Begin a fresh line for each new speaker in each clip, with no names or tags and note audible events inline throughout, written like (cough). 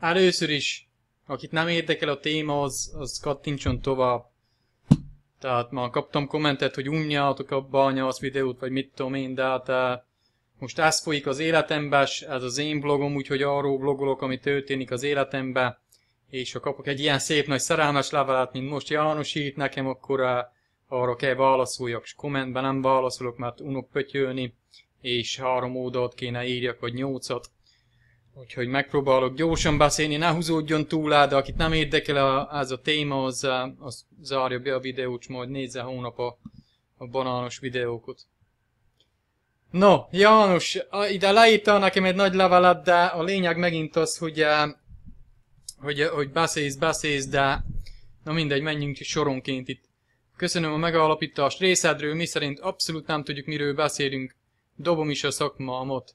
Először is, akit nem érdekel a téma, az, az kattintson tovább. Tehát már kaptam kommentet, hogy unjátok a az videót, vagy mit tudom én, de hát eh, most ez folyik az életemben, ez az én blogom, úgyhogy arról blogolok, ami történik az életemben, és ha kapok egy ilyen szép nagy szerelmes levelet, mint most János írt nekem, akkor eh, arra kell válaszoljak, és kommentben nem válaszolok, mert unok pötyölni, és három ódalt kéne írjak, vagy nyolcat, Úgyhogy megpróbálok gyorsan beszélni, ne húzódjon túl de akit nem érdekel a, ez a téma, az, eh, az zárja be a videót, majd nézze hónap a, a banános videókot. No, János, ide leírta nekem egy nagy levelet, de a lényeg megint az, hogy, eh, hogy, eh, hogy beszélsz, beszélsz, de na mindegy, menjünk soronként itt. Köszönöm a megalapítást részedről, mi szerint abszolút nem tudjuk, miről beszélünk. Dobom is a szakmámat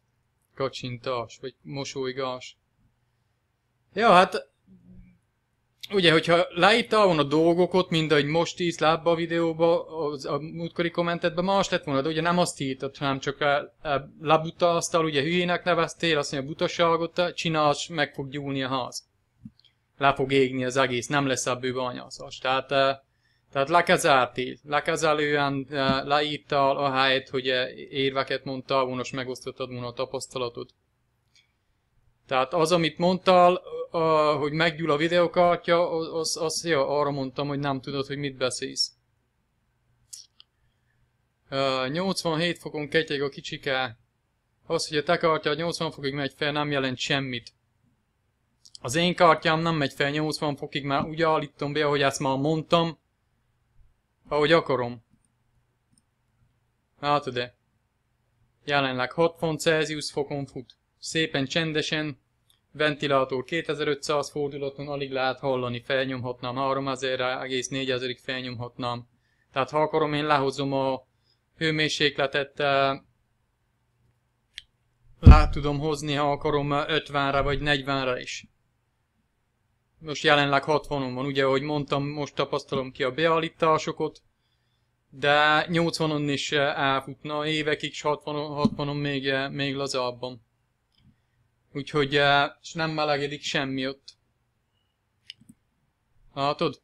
kacsintás, vagy mosolygás. Ja, hát ugye, hogyha leírtál volna dolgokat, mint ahogy most írsz lábba a videóba, az, a múltkori kommentetben, más lett volna, de ugye nem azt írtad, hanem csak labutáztál, ugye hülyének neveztél, azt mondja, butaságot csinálsz, meg fog gyúlni a ház. Le fog égni az egész, nem lesz ebből bányászás. Tehát eh, tehát Lakazárti. Lakazál olyan eh, leírta, helyet, hogy e érveket mondta, unos megosztottad volna a tapasztalatot. Tehát az, amit mondtál, hogy meggyúl a videokártya, az, az ja, arra mondtam, hogy nem tudod, hogy mit beszélsz. 87 fokon ketyeg a kicsike, Az, hogy a te kártya 80 fokig megy fel, nem jelent semmit. Az én kártyám nem megy fel 80 fokig, már úgy állítom be, ahogy ezt már mondtam, ahogy akarom. látod de. Jelenleg 6 font Celsius fokon fut. Szépen csendesen, ventilátor 2500 fordulaton alig lehet hallani, felnyomhatnám 3000,4000-ig felnyomhatnám. Tehát ha akarom, én lehozom a hőmérsékletet, eh, lát tudom hozni, ha akarom 50-re eh, vagy 40-re is most jelenleg 60-on van, ugye, ahogy mondtam, most tapasztalom ki a beállításokat, de 80-on is elfutna, évekig 60 60-on még, még lazábban. Úgyhogy, eh, és nem melegedik semmi ott. Látod?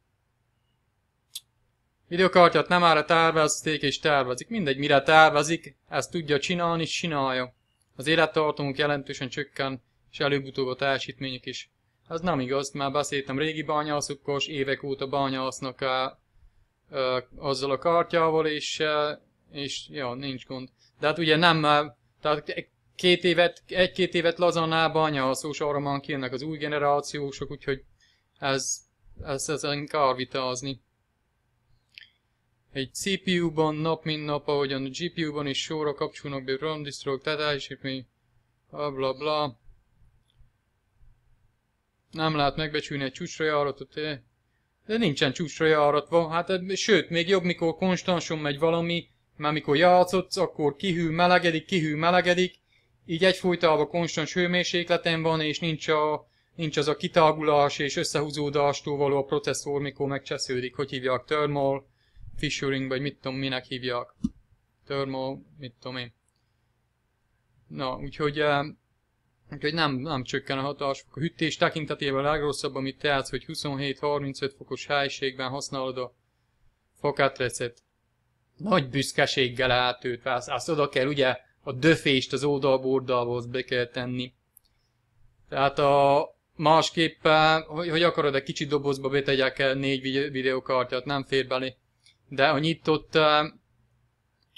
Videokártyát nem ára tervezték és tervezik. Mindegy, mire tervezik, ezt tudja csinálni, és csinálja. Az élettartamunk jelentősen csökken, és előbb-utóbb a teljesítmények is az nem igaz, már beszéltem régi bányászukkos, évek óta bányásznak a, ö, azzal a kártyával, és, és ja, nincs gond. De hát ugye nem, tehát két évet, egy-két évet lazan a bányászós, arra már az új generációsok, úgyhogy ez, ez ezen kár vitázni. Egy CPU-ban nap mint nap, ahogyan a GPU-ban is sorra kapcsolnak be RAM disztrok, tehát elsőbb, mi, bla bla. bla. Nem lehet megbecsülni egy csúcsra járatot, eh? de nincsen csúcsra járatva. Hát, eh, sőt, még jobb, mikor konstanson megy valami, mert mikor játszodsz, akkor kihű, melegedik, kihű, melegedik, így egyfolytában konstans hőmérsékleten van, és nincs, a, nincs az a kitágulás és összehúzódástól való a processzor, mikor megcsesződik, hogy hívják, thermal fissuring, vagy mit tudom, minek hívják. Thermal, mit tudom én. Na, úgyhogy eh, Úgyhogy nem, nem csökken a hatás. A hűtés tekintetében a legrosszabb, amit tehetsz, hogy 27-35 fokos helyiségben használod a fakátrecet. Nagy büszkeséggel átőt azt, azt oda kell ugye a döfést az oldalbordalhoz be kell tenni. Tehát a másképpen, hogy, hogy akarod, egy kicsi dobozba betegyek el négy videókártyát, nem fér bele. De a nyitott, eh,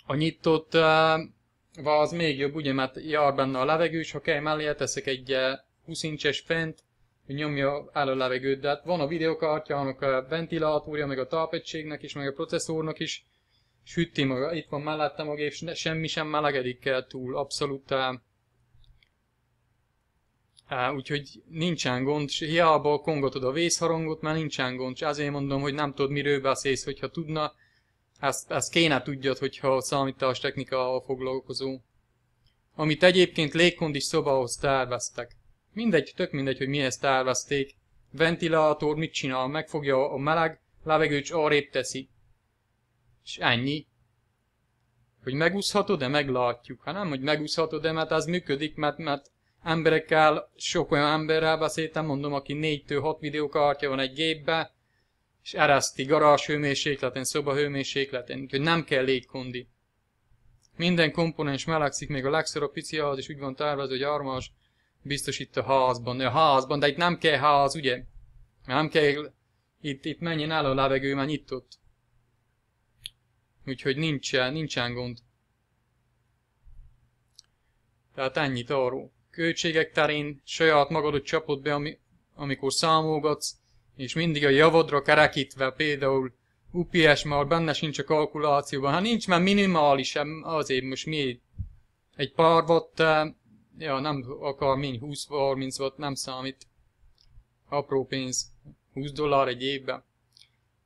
a nyitott eh, az még jobb, ugye, mert jár benne a levegő, és ha kell mellé, teszek egy 20 eh, incses fent, hogy nyomja el a levegőt, de hát van a videokártya, annak a ventilátorja, meg a talpegységnek is, meg a processzornak is, sütti maga, itt van mellettem a gép, semmi sem melegedik el túl, abszolút eh, eh, úgyhogy nincsen gond, és hiába kongatod a vészharangot, mert nincsen gond, és azért mondom, hogy nem tudod miről beszélsz, hogyha tudna, ezt, ezt kéne tudjad, hogyha számítás technikával foglalkozó. Amit egyébként légkondis szobahoz terveztek. Mindegy, tök mindegy, hogy mihez tervezték. Ventilátor mit csinál? Megfogja a meleg, levegőcs arrébb teszi. És ennyi. Hogy megúszhatod de Meglátjuk. Ha nem, hogy megúszhatod de mert ez működik, mert, mert emberekkel, sok olyan emberrel beszéltem, mondom, aki 4-6 videókártya van egy gépbe, és ereszti garázs hőmérsékleten, hát szoba hőmérsékleten, úgyhogy nem kell légkondi. Minden komponens melegszik, még a legszorobb pici az is úgy van tervezve, hogy armas biztos itt a házban, a házban, de itt nem kell ház, ugye? Mert nem kell, itt, itt menjen el a levegő, már nyitott. Úgyhogy nincsen, nincsen gond. Tehát ennyit arról. Költségek terén saját magadot csapod be, ami, amikor számolgatsz, és mindig a javodra kerekítve például UPS már benne sincs a kalkulációban, Ha hát nincs már minimális azért most mi egy pár volt, eh, ja nem akar mind 20-30 volt, nem számít, apró pénz, 20 dollár egy évben.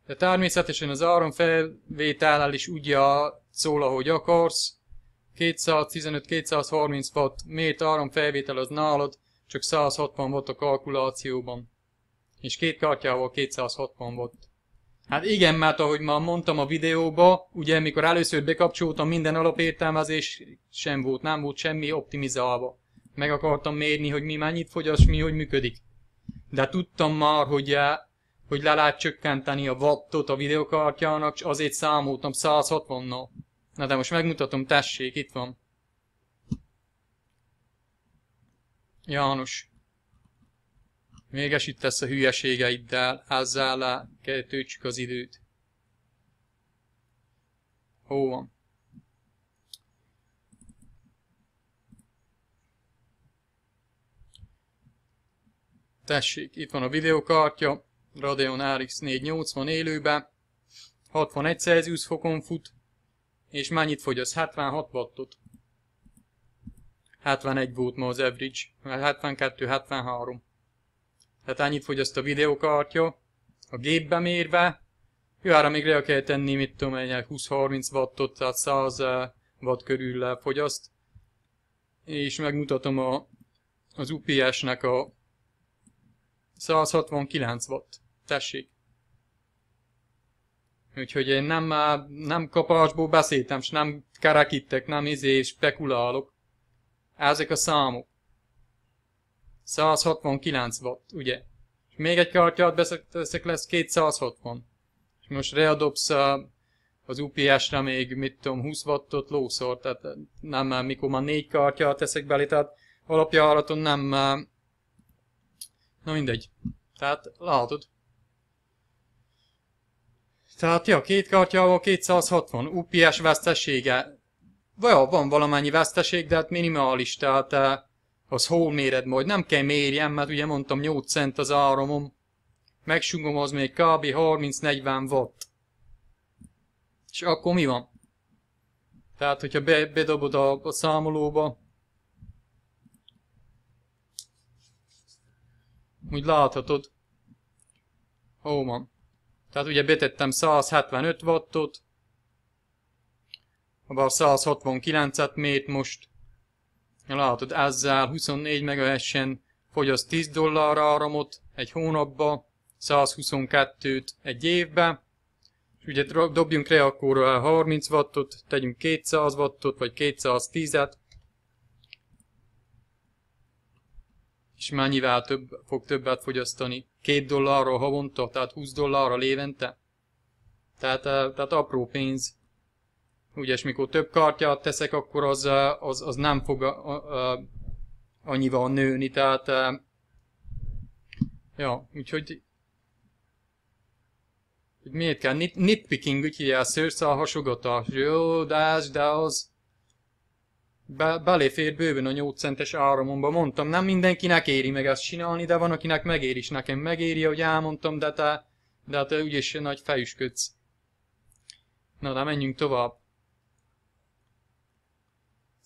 De természetesen az áramfelvétellel is úgy szól, ahogy akarsz, 215-230 watt mért áramfelvétel az nálad, csak 160 volt a kalkulációban és két kartjával 260 volt. Hát igen, mert ahogy már mondtam a videóba, ugye mikor először bekapcsoltam minden alapértelmezés sem volt, nem volt semmi optimizálva. Meg akartam mérni, hogy mi mennyit fogyas, mi hogy működik. De tudtam már, hogy, eh, hogy le lehet csökkenteni a wattot a videokártyának, és azért számoltam 160-nal. Na de most megmutatom, tessék, itt van. János. Még esítesz a hülyeségeiddel, ázzál le, töltsük az időt. Hó van. Tessék, itt van a videokartya, Radeon RX 480 élőben, 61 Celsius fokon fut, és mennyit fogyaszt? 76 wattot. 71 volt ma az average, 72-73. Tehát annyit fogyaszt a videókártya, a gépbe mérve, jó arra még le kell tenni, mit tudom egy 20-30 wattot, tehát 100 eh, watt körül fogyaszt. És megmutatom a, az UPS-nek a 169 watt. Tessék. Úgyhogy én nem, eh, nem kapásból beszéltem, és nem kerekítek, nem izé, spekulálok. Ezek a számok. 169 volt, ugye? És még egy kártyát beszek, lesz 260. És most readobsz az UPS-re még, mit tudom, 20 wattot lószor, tehát nem, mikor már négy kártyát teszek belé, tehát alapjáraton nem, na mindegy. Tehát látod. Tehát ja, két kártyával 260, UPS vesztesége. Vajon van valamennyi veszteség, de hát minimális, tehát az hol méred, majd nem kell mérjem, mert ugye mondtam 8 cent az áramom, Megsungom az még kb. 30-40 watt. És akkor mi van? Tehát, hogyha be, bedobod a, a számolóba, úgy láthatod, hol van. Tehát ugye betettem 175 wattot, abban 169-et mért most, Látod, ezzel 24 MHz-en fogyaszt 10 dollár áramot egy hónapba, 122-t egy évbe, ugye dobjunk rá akkor 30 wattot, tegyünk 200 wattot, vagy 210-et, és mennyivel több, fog többet fogyasztani? 2 dollárra havonta, tehát 20 dollárra lévente? Tehát, eh, tehát apró pénz. Ugye, és mikor több kártyát teszek, akkor az, az, az nem fog a, a, a, annyival nőni, tehát ja, úgyhogy hogy miért kell nit, nitpicking, úgy a szőrszál hasogatás, jó, de az, de az be, beléfér bőven a 8 centes áramomba, mondtam, nem mindenkinek éri meg ezt csinálni, de van akinek megéri, és nekem megéri, hogy elmondtam, de te, de te úgyis nagy fejüsködsz. Na, de menjünk tovább.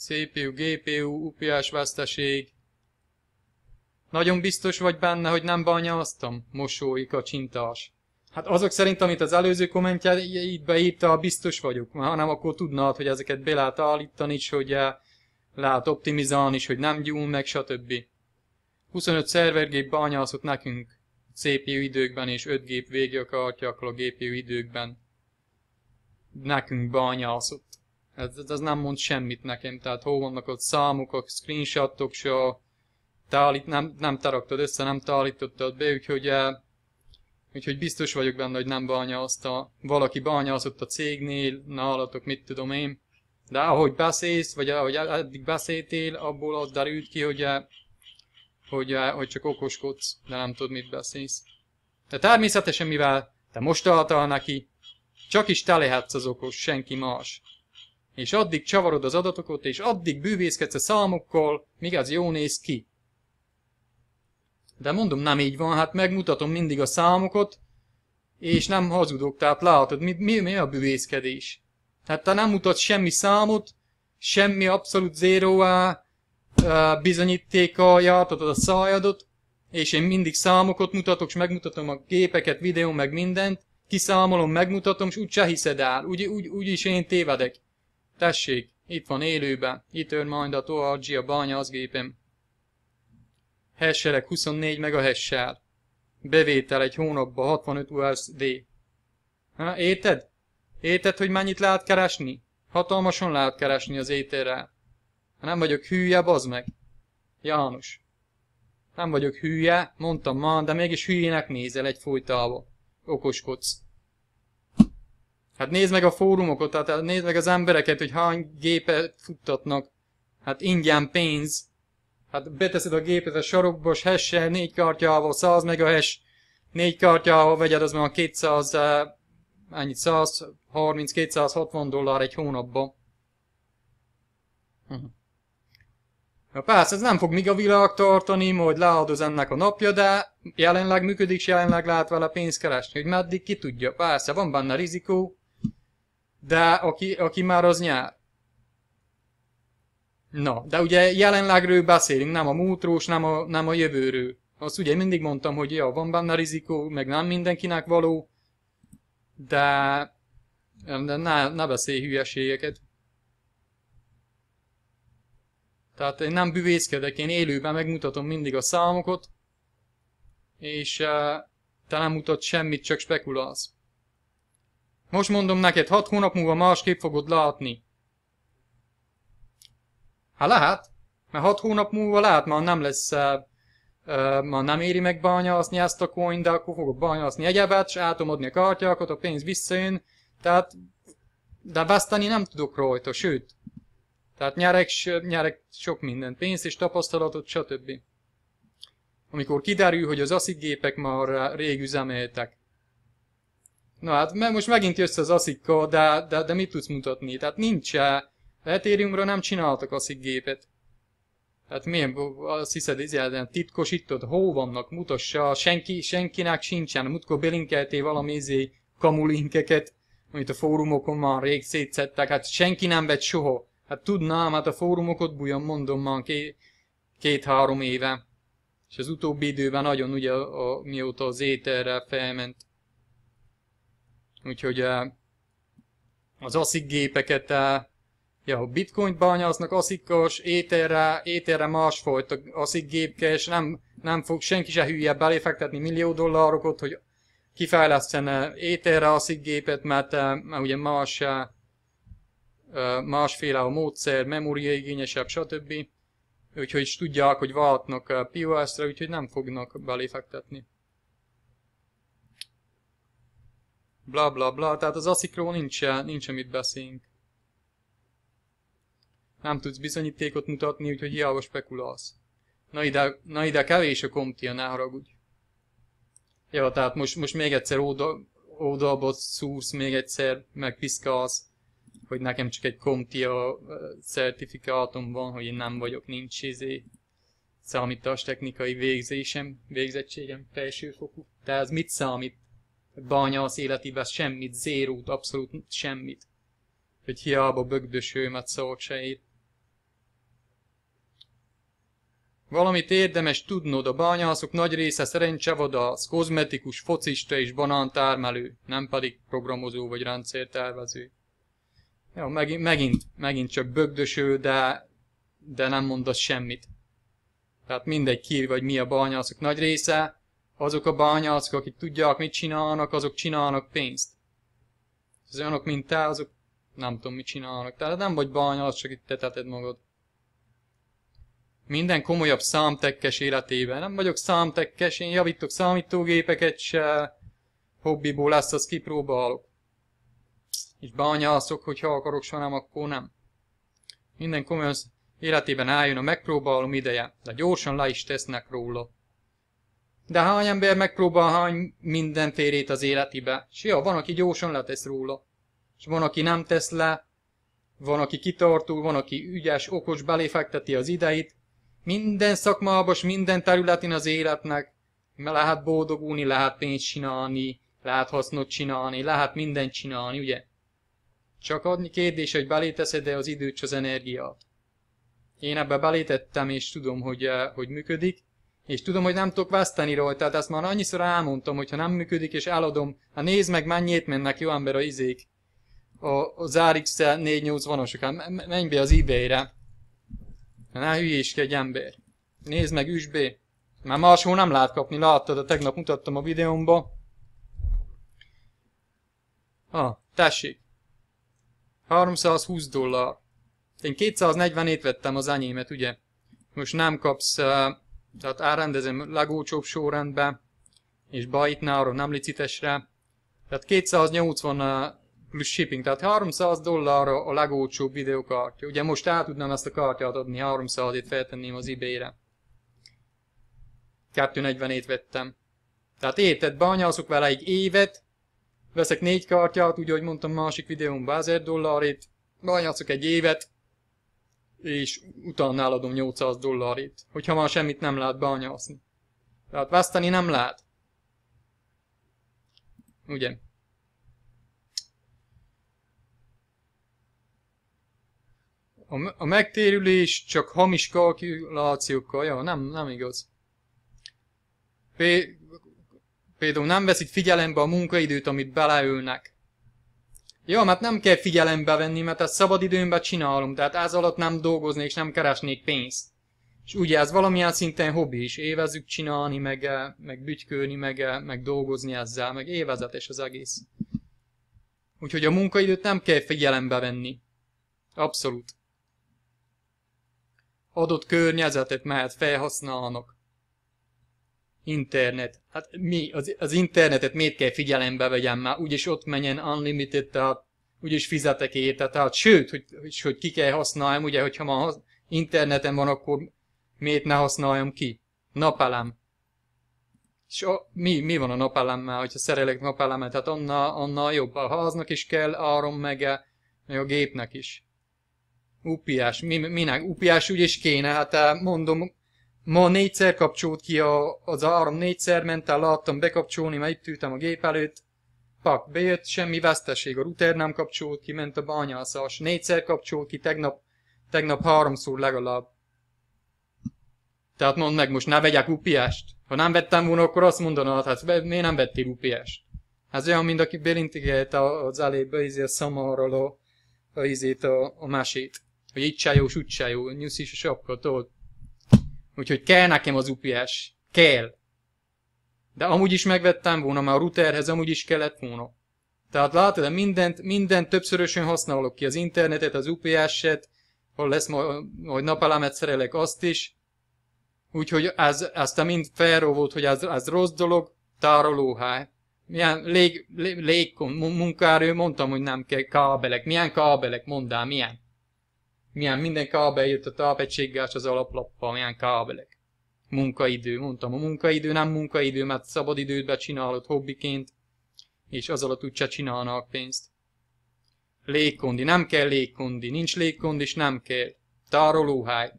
CPU, GPU, UPS veszteség. Nagyon biztos vagy benne, hogy nem bányáztam? Mosóik a csintás. Hát azok szerint, amit az előző itt beírta, biztos vagyok. Hanem akkor tudnád, hogy ezeket be lehet állítani és hogy eh, lehet optimizálni és hogy nem gyúl meg, stb. 25 szervergép bányászott nekünk CPU időkben, és 5 gép végigakartja, akkor a GPU időkben nekünk bányászott. Hát ez, ez nem mond semmit nekem, tehát hol vannak ott számok, a screenshotok, se a te állít, nem, nem te raktad össze, nem te állítottad be, úgyhogy, eh, úgyhogy biztos vagyok benne, hogy nem a, Valaki ott a cégnél, nálatok mit tudom én. De ahogy beszélsz, vagy ahogy eddig beszéltél, abból az derült ki, hogy, eh, hogy, eh, hogy csak okoskodsz, de nem tudod, mit beszélsz. De természetesen, mivel te most adtál neki, csak is te lehetsz az okos, senki más és addig csavarod az adatokat, és addig bűvészkedsz a számokkal, míg az jó néz ki. De mondom, nem így van, hát megmutatom mindig a számokat, és nem hazudok, tehát látod, mi, mi, mi a bűvészkedés? Hát te nem mutat semmi számot, semmi abszolút zéróá bizonyítéka jártatod a szájadot, és én mindig számokat mutatok, és megmutatom a gépeket, videó, meg mindent, kiszámolom, megmutatom, és se hiszed el, úgy, úgy, úgy is én tévedek. Tessék, itt van élőben, itt ön majd a Toargi a gépem. Hesserek 24 hessel. Bevétel egy hónapba 65 USD. Ha, érted? Érted, hogy mennyit lehet keresni? Hatalmasan lehet keresni az étérrel. Ha nem vagyok hülye, bazd meg. János. Nem vagyok hülye, mondtam ma, de mégis hülyének nézel egy folytába. Okoskodsz. Hát nézd meg a fórumokat, hát nézd meg az embereket, hogy hány gépet futtatnak. Hát ingyen pénz. Hát beteszed a gépet a sarokba, s hessel, négy kártyával, 100 hess, négy kártyával vegyed, az már 200, eh, ennyit 130-260 dollár egy hónapban. Uh-huh. Na persze, ez nem fog még a világ tartani, majd leadoz ennek a napja, de jelenleg működik, és jelenleg lehet vele pénzt keresni. Hogy meddig ki tudja, persze, van benne rizikó, de aki, aki már az nyár. Na, de ugye jelenlegről beszélünk, nem a múltrós, nem a, nem a jövőről. Azt ugye mindig mondtam, hogy ja, van benne rizikó, meg nem mindenkinek való, de, de ne, ne beszélj hülyeségeket. Tehát én nem bűvészkedek, én élőben megmutatom mindig a számokat, és uh, te nem mutat semmit, csak spekulálsz. Most mondom neked, hat hónap múlva másképp fogod látni. Hát lehet, mert hat hónap múlva lehet, már nem lesz, uh, már nem éri meg bányászni ezt a coin, de akkor fogok bányászni egyebet, és átom adni a kártyákat, a pénz visszajön, tehát, de vesztani nem tudok rajta, sőt. Tehát nyerek, nyerek sok mindent, pénzt és tapasztalatot, stb. Amikor kiderül, hogy az aszigépek már rég üzemeltek. Na hát, mert most megint jössz az aszikka, de, de, de mit tudsz mutatni? Tehát nincs -e. Ethereumra nem csináltak aszik gépet. Hát milyen, azt hiszed, ilyen titkosítod, hó vannak, mutassa, senki, senkinek sincsen. Mutko belinkelté valami izé kamulinkeket, amit a fórumokon már rég szétszettek, hát senki nem vett soha. Hát tudnám, hát a fórumokot bujon mondom már két-három éve. És az utóbbi időben nagyon ugye, a, a, mióta az éterre felment Úgyhogy eh, az ASIC gépeket eh, ja, a bitcoint bányásznak ASIC-os, éterre, éterre másfajta ASIC gépke, és nem, nem fog senki se hülye beléfektetni millió dollárokat, hogy kifejlesztene eh, éterre ASIC gépet, mert, mert ugye más, másféle a módszer, memória igényesebb, stb. Úgyhogy is tudják, hogy váltnak POS-re, úgyhogy nem fognak beléfektetni. bla bla bla, tehát az aszikról nincs, nincs amit beszélünk. Nem tudsz bizonyítékot mutatni, úgyhogy hiába spekulálsz. Na ide, na ide kevés a komptia, ne haragudj. Ja, tehát most, most még egyszer oda ódalbot szúrsz, még egyszer megpiszkálsz, hogy nekem csak egy komptia certifikátum van, hogy én nem vagyok, nincs izé számítás technikai végzésem, végzettségem felsőfokú. Tehát ez mit számít? banya az életében semmit, zérót, abszolút semmit. Hogy hiába bögdösőmet szólt se ír. Valamit érdemes tudnod, a bányászok nagy része az kozmetikus, focista és banántármelő, nem pedig programozó vagy rendszertervező. Jó, megint, megint, megint csak bögdöső, de, de nem mondasz semmit. Tehát mindegy ki vagy mi a bányászok nagy része, azok a bányászok, akik tudják, mit csinálnak, azok csinálnak pénzt. Az olyanok, mint te, azok nem tudom, mit csinálnak. Tehát nem vagy bányász, csak itt teteted magad. Minden komolyabb számtekkes életében. Nem vagyok számtekkes, én javítok számítógépeket se, hobbiból lesz azt kipróbálok. És bányászok, hogyha akarok, soha nem, akkor nem. Minden komolyabb életében álljon a megpróbálom ideje, de gyorsan le is tesznek róla. De hány ember megpróbál hány mindenfélét az életibe, és ja, van, aki gyorsan letesz róla, és van, aki nem tesz le, van, aki kitartó, van, aki ügyes, okos, beléfekteti az ideit, minden szakmában és minden területén az életnek, mert lehet boldogulni, lehet pénzt csinálni, lehet hasznot csinálni, lehet mindent csinálni, ugye? Csak adni kérdés, hogy beléteszed-e az időt, az energiát. Én ebbe belétettem, és tudom, hogy, eh, hogy működik, és tudom, hogy nem tudok veszteni róla, tehát ezt már annyiszor elmondtam, hogy ha nem működik és eladom, hát nézd meg, mennyit mennek jó ember a izék. A, az RX 480-osok, hát menj be az ebay-re. Ne hülyéskedj ember. Nézd meg, üsbé. Már máshol nem lehet kapni, láttad, a tegnap mutattam a videómba. ha, tessék. 320 dollár. Én 247 vettem az enyémet, ugye? Most nem kapsz uh, tehát elrendezem legolcsóbb sorrendbe, és bajtnál arra nem licitesre. Tehát 280 plusz shipping, tehát 300 dollár a legolcsóbb videokártya. Ugye most el tudnám ezt a kártyát adni, 300-ét feltenném az ebay-re. 247 vettem. Tehát érted, banyászok vele egy évet, veszek négy kártyát, úgy ahogy mondtam másik videómban, 1000 dollárét, banyászok egy évet, és utána náladom 800 dollárit, hogyha már semmit nem lehet beanyaszni. Tehát veszteni nem lehet. Ugye? A, a megtérülés csak hamis kalkulációkkal, ja, nem, nem igaz. Pé például nem veszik figyelembe a munkaidőt, amit beleülnek. Ja, mert hát nem kell figyelembe venni, mert ezt szabadidőmben csinálom, tehát ez alatt nem dolgoznék, és nem keresnék pénzt. És ugye ez valamilyen szinten hobbi is, évezzük csinálni, meg, eh, meg bütykölni, meg, eh, meg dolgozni ezzel, meg évezetes az egész. Úgyhogy a munkaidőt nem kell figyelembe venni. Abszolút. Adott környezetet mehet felhasználnak. Internet. Hát mi? Az, az internetet miért kell figyelembe vegyem már? Úgyis ott menjen unlimited, tehát úgyis fizetek érte. Tehát sőt, hogy, hogy, hogy ki kell használjam, ugye, hogyha ma interneten van, akkor miért ne használjam ki? Napelem. És a, mi, mi van a napelemmel, hogyha szerelek napelemet? tehát annál, annál jobb. Ha aznak is kell, áron meg, meg a gépnek is. Upiás, mi, minek? Upiás úgyis kéne, hát eh, mondom, Ma négyszer kapcsolt ki a, az áram, négyszer ment el, láttam bekapcsolni, mert itt ültem a gép előtt, pak, bejött, semmi veszteség, a router nem kapcsolt ki, ment a bányászás, négyszer kapcsolt ki, tegnap, tegnap háromszor legalább. Tehát mondd meg most, ne vegyek -t. Ha nem vettem volna, akkor azt mondanád, hát miért nem vettél -t? Ez olyan, mint aki belintigelte az elébe izé a szamarral a, a, a, a másét, Hogy itt se jó, s úgy se jó, nyuszi a sapka, sapkatól. Úgyhogy kell nekem az UPS. Kell. De amúgy is megvettem volna, mert a routerhez amúgy is kellett volna. Tehát látod, mindent, mindent többszörösen használok ki, az internetet, az UPS-et, ahol lesz majd, hogy napelemet szerelek azt is. Úgyhogy ez, ez te mind felró volt, hogy ez, ez rossz dolog, tárolóhely. Milyen lég, lég, lég munkáról mondtam, hogy nem kell kábelek. Milyen kábelek, mondd el, milyen? milyen minden kábel jött a tápegységgás az alaplappal, milyen kábelek. Munkaidő, mondtam, a munkaidő nem munkaidő, mert szabadidőt becsinálod hobbiként, és az alatt úgyse csinálnak pénzt. Légkondi, nem kell légkondi, nincs légkondi, és nem kell. Tárolóhely,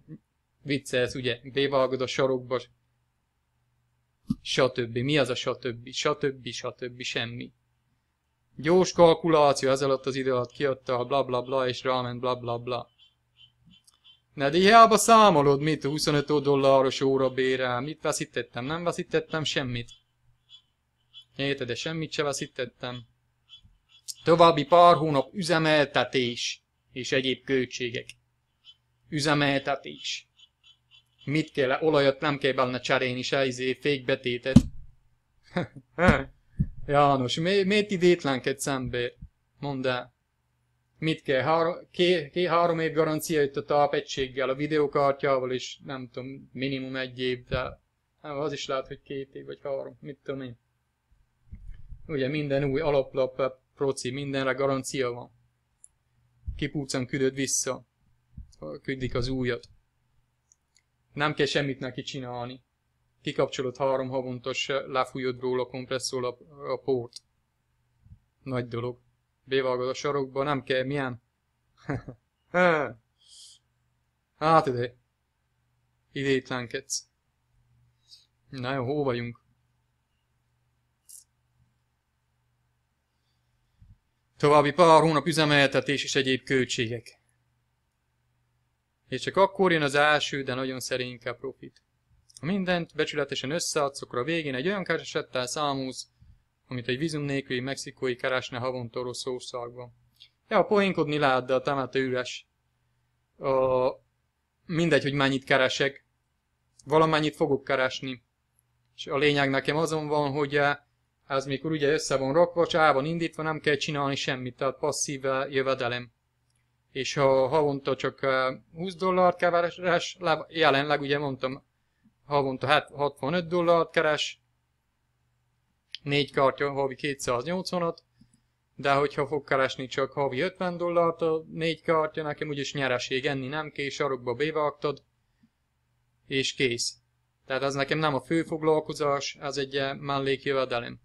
viccelsz, ugye, bevágod a sarokba, stb. Mi az a stb. stb. stb. semmi. Gyors kalkuláció, ez alatt az idő alatt kiadta a bla bla bla, és ráment bla bla bla de hiába számolod, mit 25 dolláros óra bérel, mit veszítettem, nem veszítettem semmit. Érted, de semmit se veszítettem. További pár hónap üzemeltetés és egyéb költségek. Üzemeltetés. Mit kell, olajat nem kell benne cserélni, se izé, fékbetétet. (laughs) János, mi, miért idétlenked szembe? Mondd el mit kell, három, ké, ké, három év garancia itt a tápegységgel, a videókártyával is, nem tudom, minimum egy év, de nem, hát az is lehet, hogy két év vagy három, mit tudom én. Ugye minden új alaplap, proci, mindenre garancia van. Kipúcan küldöd vissza, küldik az újat. Nem kell semmit neki csinálni. Kikapcsolod három havontos, lefújod róla, kompresszor a, a port. Nagy dolog. Bévalgod a sarokba, nem kell, milyen? (laughs) hát ide. Idétlenkedsz. Na jó, hol vagyunk? További pár hónap üzemeltetés és egyéb költségek. És csak akkor jön az első, de nagyon szerény profit. Ha mindent becsületesen összeadsz, akkor a végén egy olyan keresettel számúz amit egy vízum nélküli mexikói keresne havonta orosz országban. Ja, poénkodni lehet, de a temető üres. A, mindegy, hogy mennyit keresek. Valamennyit fogok keresni. És a lényeg nekem azon van, hogy eh, ez mikor ugye össze van rakva, csak van indítva, nem kell csinálni semmit, tehát passzív eh, jövedelem. És ha havonta csak 20 eh, dollárt keres, jelenleg ugye mondtam, havonta 65 dollárt keres, négy kartja havi 280-at, de hogyha fog keresni csak havi 50 dollárt a négy kartja, nekem úgyis nyereség enni nem kell, sarokba bevágtad, és kész. Tehát ez nekem nem a fő foglalkozás, ez egy mellékjövedelem.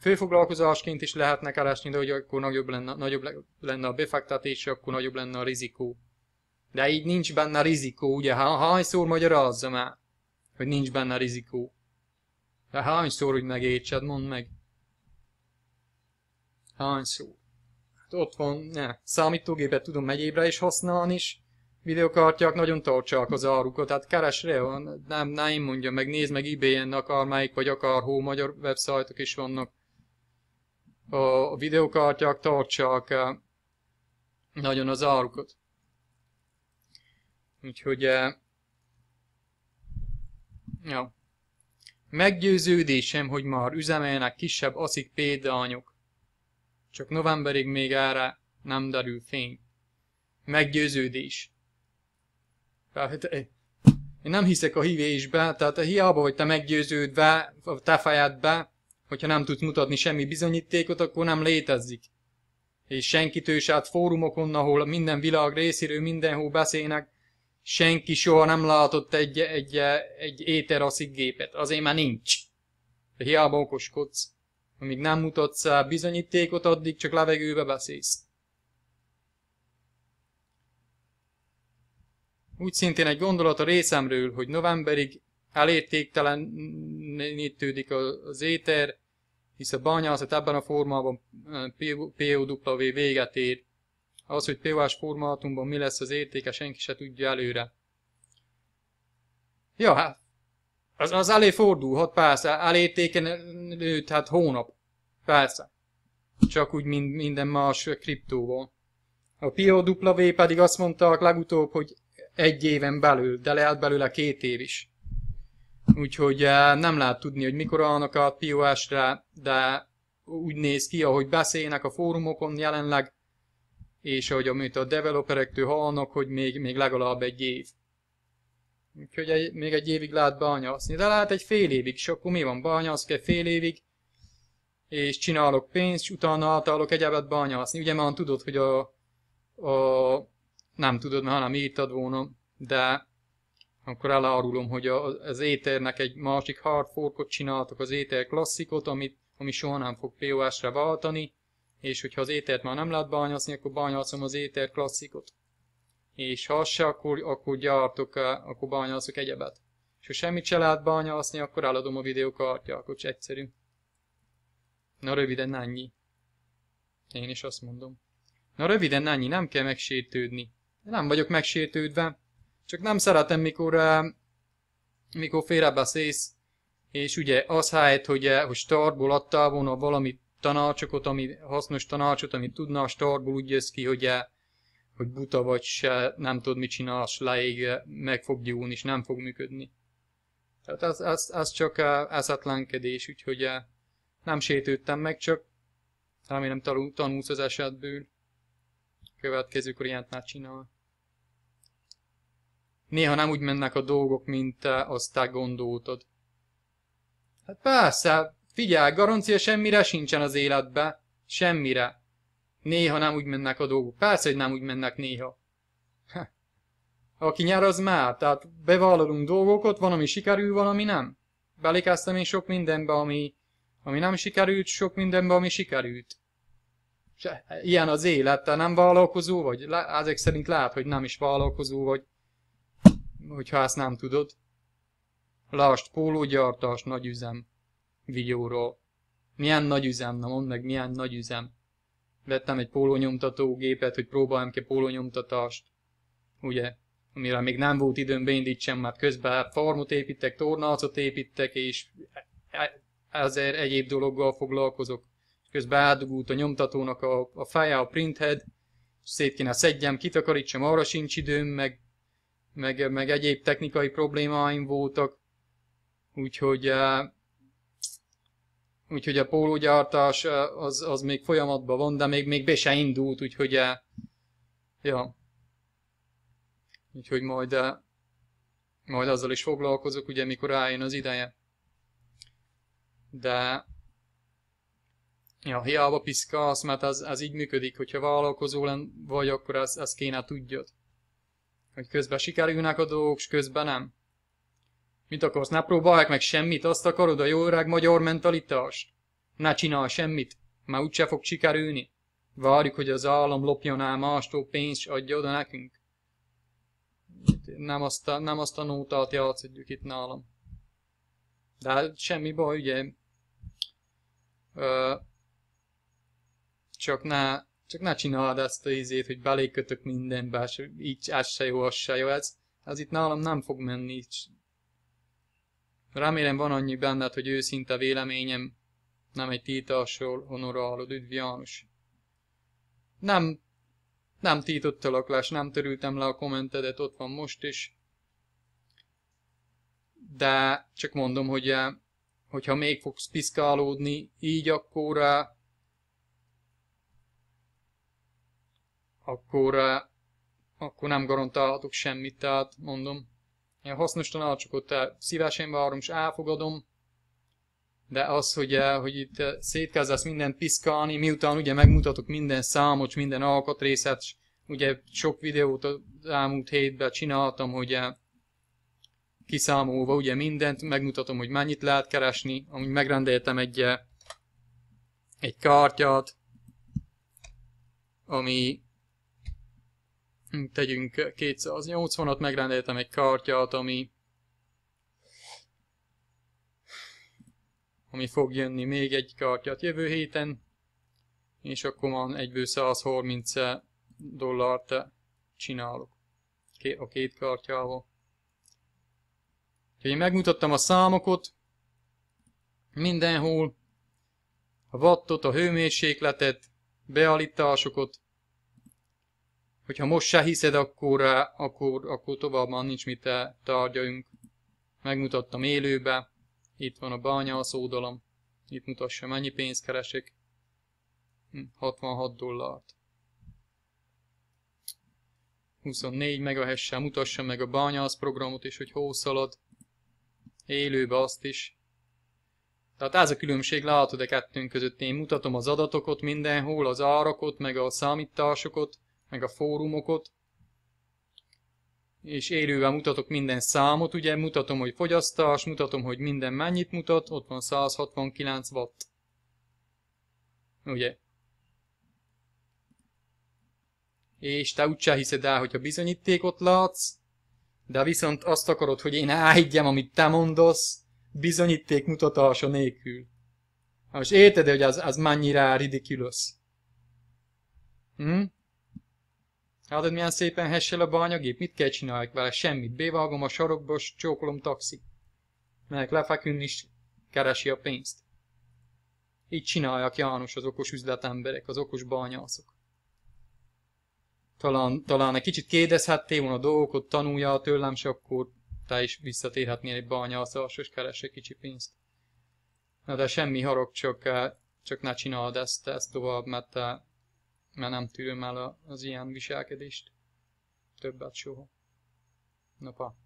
Főfoglalkozásként is lehetne keresni, de hogy akkor nagyobb lenne, nagyobb lenne a befektetés, akkor nagyobb lenne a rizikó. De így nincs benne rizikó, ugye? Hányszor magyarázza már, hogy nincs benne rizikó? De szó, hogy megértsed, mondd meg. szó. Hát ott van, ne. Számítógépet tudom megyébre is használni, is. videokártyák nagyon tartsák az árukat, hát keres le, nem, nem én mondjam, meg nézd meg ibn akár melyik vagy akár hó magyar websájtok is vannak. A videokártyák tartsák eh, nagyon az árukat. Úgyhogy, eh, ja. Meggyőződésem, hogy már üzemelnek kisebb aszik példányok. Csak novemberig még erre nem derül fény. Meggyőződés. Hát, eh, én nem hiszek a hívésbe, tehát hiába vagy te meggyőződve a te fejedbe, hogyha nem tudsz mutatni semmi bizonyítékot, akkor nem létezik. És senkitől se hát fórumokon, ahol minden világ részéről mindenhol beszélnek, senki soha nem látott egy, egy, egy éteraszig gépet. Azért már nincs. De hiába okoskodsz. Amíg nem mutatsz bizonyítékot, addig csak levegőbe beszélsz. Úgy szintén egy gondolat a részemről, hogy novemberig elértéktelenítődik az éter, hisz a bányászat ebben a formában POW véget ér. Ahhoz, hogy POS formátumban mi lesz az értéke, senki se tudja előre. Ja, hát az, az elé fordulhat, persze, elértéken nőtt, hát hónap, persze. Csak úgy, mint minden más kriptóban. A POW pedig azt mondták legutóbb, hogy egy éven belül, de lehet belőle két év is. Úgyhogy eh, nem lehet tudni, hogy mikor állnak a POS-re, de úgy néz ki, ahogy beszélnek a fórumokon jelenleg, és ahogy amit a developerektől hallnak, hogy még, még legalább egy év. Úgyhogy egy, még egy évig lát bányászni, de lát egy fél évig, és akkor mi van, bányászok kell fél évig, és csinálok pénzt, és utána átállok egyebet bányászni. Ugye már tudod, hogy a, a nem tudod, mert hanem írtad volna, de akkor elárulom, hogy az éternek egy másik hard forkot csináltak, az éter klasszikot, amit, ami soha nem fog POS-re váltani, és hogyha az étert már nem lehet bányászni, akkor bányászom az éter klasszikot. És ha az se, akkor, akkor gyártok, eh, akkor bányászok egyebet. És ha semmit se lehet bányászni, akkor eladom a videókartja, akkor csak egyszerű. Na röviden ennyi. Én is azt mondom. Na röviden ennyi, nem kell megsértődni. Nem vagyok megsértődve, csak nem szeretem, mikor, uh, mikor félrebeszélsz, és ugye az helyett, hogy, eh, hogy startból adtál volna valamit tanácsokat, ami, hasznos tanácsot, amit tudna, a starból úgy jössz ki, hogy, -e, hogy buta vagy se, nem tudod mit csinálsz, leég meg fog gyúlni, és nem fog működni. Tehát ez, ez, ez csak e, eszetlenkedés, úgyhogy e, nem sétődtem meg, csak remélem tanulsz az esetből. Következő klientnál csinál. Néha nem úgy mennek a dolgok, mint e, azt te gondoltad. Hát persze, Figyelj, garancia semmire sincsen az életbe. Semmire. Néha nem úgy mennek a dolgok. Persze, hogy nem úgy mennek néha. Ha. Aki nyer, az már. Tehát bevállalunk dolgokat, van, ami sikerül, van, ami nem. Belékeztem én sok mindenbe, ami, ami nem sikerült, sok mindenbe, ami sikerült. S ilyen az élet, te nem vállalkozó vagy? Le, ezek szerint lehet, hogy nem is vállalkozó vagy, hogyha ezt nem tudod. Lást, pólógyártás, nagy üzem videóról. Milyen nagy üzem, na mondd meg, milyen nagy üzem. Vettem egy pólónyomtató gépet, hogy próbáljam ki pólónyomtatást, ugye, amire még nem volt időm beindítsem, mert közben farmot építek, tornácot építek, és e-, e-, ezer egyéb dologgal foglalkozok. Közben átdugult a nyomtatónak a, a feje, a printhead, szét kéne szedjem, kitakarítsam, arra sincs időm, meg, meg, meg egyéb technikai problémáim voltak. Úgyhogy e, úgyhogy a pólógyártás eh, az, az még folyamatban van, de még, még be se indult, úgyhogy eh, ja. Úgyhogy majd, eh, majd azzal is foglalkozok, ugye, mikor rájön az ideje. De ja, hiába piszkálsz, mert ez, ez így működik, hogyha vállalkozó len vagy, akkor ezt, ezt kéne tudjad. Hogy közben sikerülnek a dolgok, és közben nem. Mit akarsz? Ne próbálják meg semmit, azt akarod a jó öreg magyar mentalitást? Ne csinál semmit, már úgyse fog sikerülni. Várjuk, hogy az állam lopjon el mástól pénzt, és adja oda nekünk. Nem azt a, nem azt a nótát játszodjuk itt nálam. De hát semmi baj, ugye. Ö, csak ne, csak ne csináld ezt a izét, hogy belékötök mindenbe, és így ez se jó, az se jó. Ez, ez itt nálam nem fog menni, Remélem van annyi benned, hogy őszinte véleményem nem egy tiltásról honorálod, üdv János. Nem, nem títottalak lesz, nem törültem le a kommentedet, ott van most is. De csak mondom, hogy eh, hogyha még fogsz piszkálódni így, akkor eh, akkor, eh, akkor nem garantálhatok semmit, tehát mondom, ilyen hasznos tanácsokat szívesen várom és elfogadom, de az, hogy, eh, hogy itt eh, szétkezesz mindent piszkálni, miután ugye megmutatok minden számot, minden alkatrészet, és ugye sok videót az elmúlt hétben csináltam, hogy eh, kiszámolva ugye mindent, megmutatom, hogy mennyit lehet keresni, amúgy megrendeltem egy, egy kártyát, ami tegyünk 280-at, megrendeltem egy kártyát, ami ami fog jönni még egy kártyát jövő héten, és akkor már egyből 130 dollárt csinálok a két kártyával. Úgyhogy én megmutattam a számokat mindenhol, a wattot, a hőmérsékletet, beállításokat, hogyha most se hiszed, akkor, eh, akkor, akkor továbbban nincs mit eh, tárgyaljunk. Megmutattam élőbe, itt van a bánya, a szódalom, itt mutassa, mennyi pénzt keresek. 66 hm, dollárt. 24 megahessel mutassa meg a bányász programot is, hogy hószalad. Élőbe azt is. Tehát ez a különbség látod a kettőnk között. Én mutatom az adatokat mindenhol, az árakot, meg a számításokat meg a fórumokat, és élővel mutatok minden számot, ugye mutatom, hogy fogyasztás, mutatom, hogy minden mennyit mutat, ott van 169 watt. Ugye? És te úgyse hiszed el, hogyha bizonyítékot látsz, de viszont azt akarod, hogy én elhiggyem, amit te mondasz, bizonyíték mutatása nélkül. Most érted, hogy az, az mennyire ridiculous? Hm? Hát, milyen szépen hessel a bányagép, mit kell csinálják vele? Semmit. Bévágom a sarokba, csókolom taxi. Melyek lefeküdni is keresi a pénzt. Így csinálják János az okos üzletemberek, az okos bányászok. Talán, talán egy kicsit kérdezhettél volna a dolgokat, tanuljál tőlem, és akkor te is visszatérhetnél egy bányászás, és keres egy kicsi pénzt. Na de semmi harag, csak, eh, csak ne csináld ezt, ezt tovább, mert te eh, mert nem tűröm el az ilyen viselkedést többet soha. Napa.